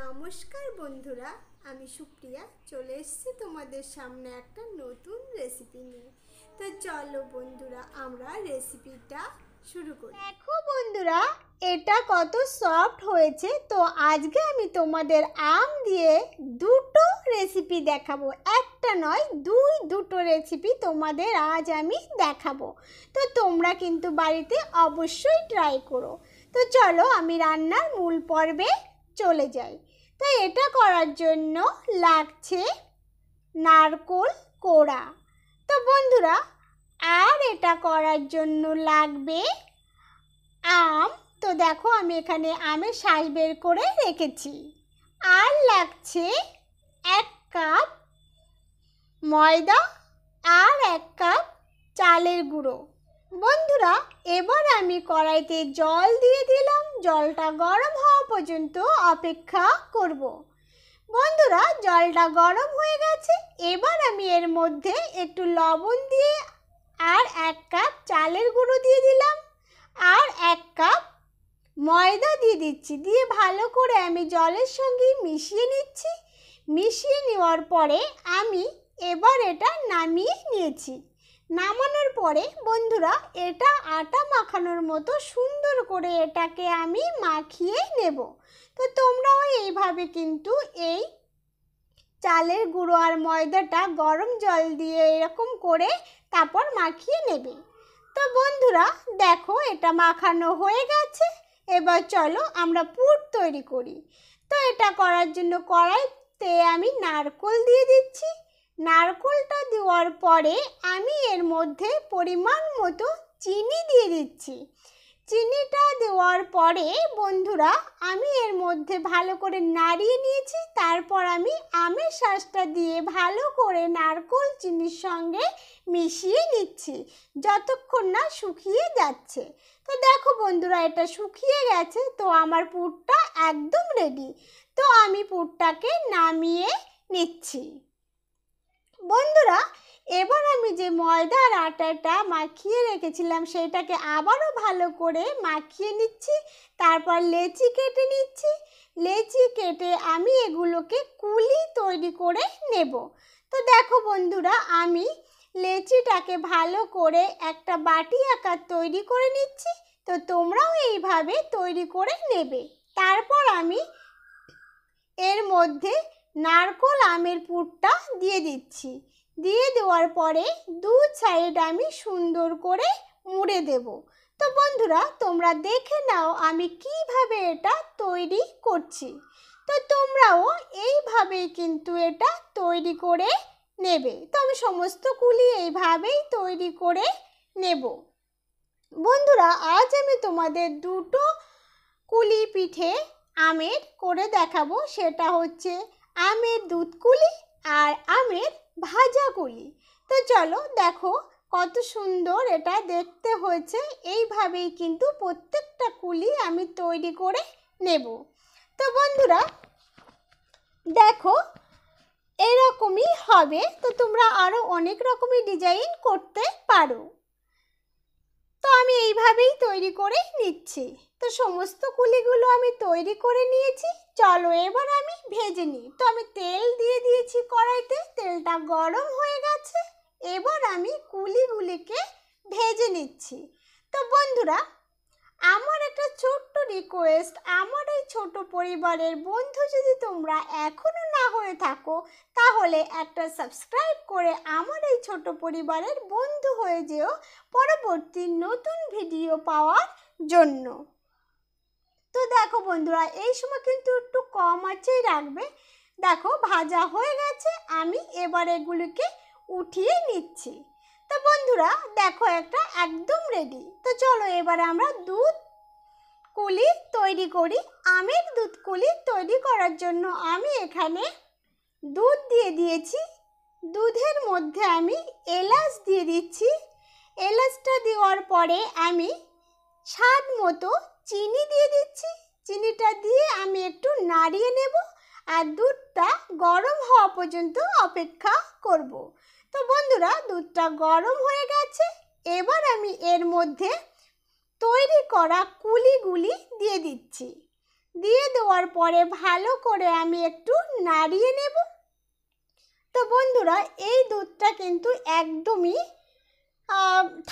নমস্কার বন্ধুরা আমি সুপ্রিয়া চলে এসেছি তোমাদের সামনে একটা নতুন রেসিপি নিয়ে তো চলো বন্ধুরা আমরা রেসিপিটা শুরু করি দেখো বন্ধুরা এটা কত সফট হয়েছে তো আজকে আমি তোমাদের আম দিয়ে দুটো রেসিপি দেখাবো একটা নয় দুই দুটো রেসিপি তোমাদের আজ আমি দেখাবো তো তোমরা কিন্তু বাড়িতে অবশ্যই ট্রাই করো তো চলো আমি রান্নার মূল পর্বে চলে যায় তাই এটা করার জন্য লাগছে নারকোল কোড়া তো বন্ধুরা আর এটা করার জন্য লাগবে আম তো দেখো আমি এখানে আমের শ্বাস বের করে রেখেছি আর লাগছে এক কাপ ময়দা আর এক কাপ চালের গুঁড়ো বন্ধুরা এবার আমি কড়াইতে জল দিয়ে দিলাম জলটা গরম হয় পর্যন্ত অপেক্ষা করব। বন্ধুরা জলটা গরম হয়ে গেছে এবার আমি এর মধ্যে একটু লবণ দিয়ে আর এক কাপ চালের গুঁড়ো দিয়ে দিলাম আর এক কাপ ময়দা দিয়ে দিচ্ছি দিয়ে ভালো করে আমি জলের সঙ্গে মিশিয়ে নিচ্ছি মিশিয়ে নেওয়ার পরে আমি এবার এটা নামিয়ে নিয়েছি নামানোর পরে বন্ধুরা এটা আটা মাখানোর মতো সুন্দর করে এটাকে আমি মাখিয়ে নেব তো তোমরাও এইভাবে কিন্তু এই চালের গুঁড়ো আর ময়দাটা গরম জল দিয়ে এরকম করে তারপর মাখিয়ে নেবে তো বন্ধুরা দেখো এটা মাখানো হয়ে গেছে এবার চলো আমরা পুর তৈরি করি তো এটা করার জন্য কড়াইতে আমি নারকোল দিয়ে দিচ্ছি নারকোলটা দেওয়ার পরে আমি এর মধ্যে পরিমাণ মতো চিনি দিয়ে দিচ্ছি চিনিটা দেওয়ার পরে বন্ধুরা আমি এর মধ্যে ভালো করে নাড়িয়ে নিয়েছি তারপর আমি আমের শ্বাসটা দিয়ে ভালো করে নারকোল চিনির সঙ্গে মিশিয়ে নিচ্ছি যতক্ষণ না শুকিয়ে যাচ্ছে তো দেখো বন্ধুরা এটা শুকিয়ে গেছে তো আমার পুরটা একদম রেডি তো আমি পুরটাকে নামিয়ে নিচ্ছি বন্ধুরা এবার আমি যে ময়দার আটাটা মাখিয়ে রেখেছিলাম সেটাকে আবারও ভালো করে মাখিয়ে নিচ্ছি তারপর লেচি কেটে নিচ্ছি লেচি কেটে আমি এগুলোকে কুলি তৈরি করে নেব তো দেখো বন্ধুরা আমি লেচিটাকে ভালো করে একটা বাটি আকার তৈরি করে নিচ্ছি তো তোমরাও এইভাবে তৈরি করে নেবে তারপর আমি এর মধ্যে নারকোল আমের পুরটা দিয়ে দিচ্ছি দিয়ে দেওয়ার পরে দু সাইড আমি সুন্দর করে মুড়ে দেব তো বন্ধুরা তোমরা দেখে নাও আমি কিভাবে এটা তৈরি করছি তো তোমরাও এইভাবেই কিন্তু এটা তৈরি করে নেবে তো আমি সমস্ত কুলি এইভাবেই তৈরি করে নেব বন্ধুরা আজ আমি তোমাদের দুটো কুলি পিঠে আমের করে দেখাবো সেটা হচ্ছে আমের দুধ কুলি আর আমের ভাজা কুলি তো চলো দেখো কত সুন্দর এটা দেখতে হয়েছে এইভাবেই কিন্তু প্রত্যেকটা কুলি আমি তৈরি করে নেব তো বন্ধুরা দেখো এরকমই হবে তো তোমরা আরও অনেক রকমের ডিজাইন করতে পারো তো আমি এইভাবেই তৈরি করে নিচ্ছি তো সমস্ত কুলিগুলো আমি তৈরি করে নিয়েছি চলো এবার আমি ভেজে নিই তো আমি তেল দিয়ে দিয়েছি কড়াইতে তেলটা গরম হয়ে গেছে এবার আমি কুলিগুলিকে ভেজে নিচ্ছি তো বন্ধুরা আমার ছোট্ট রিকোয়েস্ট আমার এই ছোট পরিবারের বন্ধু যদি তোমরা এখনও না হয়ে থাকো তাহলে একটা সাবস্ক্রাইব করে আমার এই ছোট পরিবারের বন্ধু হয়ে যেও পরবর্তী নতুন ভিডিও পাওয়ার জন্য তো দেখো বন্ধুরা এই সময় কিন্তু একটু কম আছেই রাখবে দেখো ভাজা হয়ে গেছে আমি এবার এগুলিকে উঠিয়ে নিচ্ছি তো বন্ধুরা দেখো একটা একদম রেডি তো চলো এবারে আমরা দুধ কুলি তৈরি করি আমের দুধ কুলি তৈরি করার জন্য আমি এখানে দুধ দিয়ে দিয়েছি দুধের মধ্যে আমি এলাচ দিয়ে দিচ্ছি এলাচটা দেওয়ার পরে আমি স্বাদ মতো চিনি দিয়ে দিচ্ছি চিনিটা দিয়ে আমি একটু নাড়িয়ে নেব আর দুধটা গরম হওয়া পর্যন্ত অপেক্ষা করব। তো বন্ধুরা দুধটা গরম হয়ে গেছে এবার আমি এর মধ্যে তৈরি করা কুলিগুলি দিয়ে দিচ্ছি দিয়ে দেওয়ার পরে ভালো করে আমি একটু নাড়িয়ে নেব তো বন্ধুরা এই দুধটা কিন্তু একদমই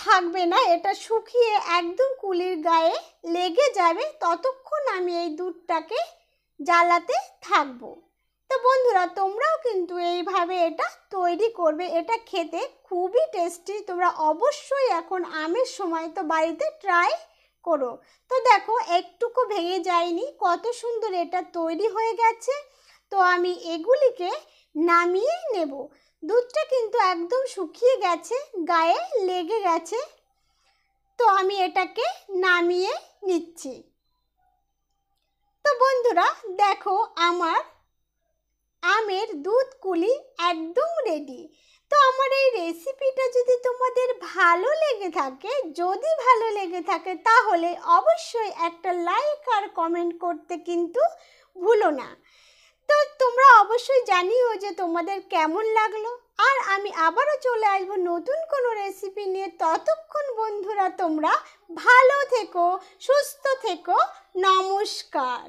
থাকবে না এটা শুকিয়ে একদম কুলির গায়ে লেগে যাবে ততক্ষণ আমি এই দুধটাকে জ্বালাতে থাকবো বন্ধুরা তোমরাও কিন্তু এইভাবে এটা তৈরি করবে এটা খেতে খুবই টেস্টি তোমরা অবশ্যই এখন আমের সময় তো বাড়িতে ট্রাই করো তো দেখো একটুকু ভেঙে যায়নি কত সুন্দর এটা তৈরি হয়ে গেছে তো আমি এগুলিকে নামিয়ে নেব দুধটা কিন্তু একদম শুকিয়ে গেছে গায়ে লেগে গেছে তো আমি এটাকে নামিয়ে নিচ্ছি তো বন্ধুরা দেখো আমার আমের দুধ কুলি একদম রেডি তো আমার এই রেসিপিটা যদি তোমাদের ভালো লেগে থাকে যদি ভালো লেগে থাকে তাহলে অবশ্যই একটা লাইক আর কমেন্ট করতে কিন্তু ভুলো না তো তোমরা অবশ্যই জানিও যে তোমাদের কেমন লাগলো আর আমি আবারও চলে আসব নতুন কোনো রেসিপি নিয়ে ততক্ষণ বন্ধুরা তোমরা ভালো থেকো সুস্থ থেকো নমস্কার